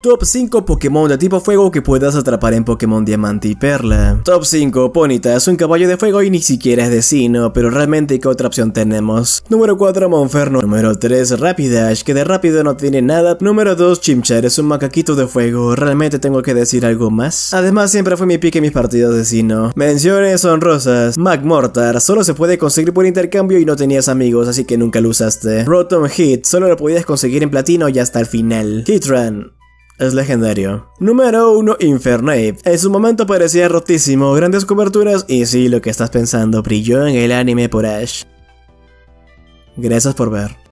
Top 5 Pokémon de tipo fuego que puedas atrapar en Pokémon Diamante y Perla. Top 5 Ponita es un caballo de fuego y ni siquiera es de Sino, pero realmente qué otra opción tenemos. Número 4 Monferno. Número 3 Rapidash, que de rápido no tiene nada. Número 2 Chimchar es un macaquito de fuego. Realmente tengo que decir algo más. Además siempre fue mi pique en mis partidos de Sino. Menciones honrosas. Magmortar solo se puede conseguir por intercambio y no tenías amigos, así que nunca lo usaste. Rotom Heat, solo lo podías conseguir en platino y hasta el final. Hitran es legendario. Número 1 Infernape. En su momento parecía rotísimo, grandes coberturas y sí, lo que estás pensando, brilló en el anime por Ash. Gracias por ver.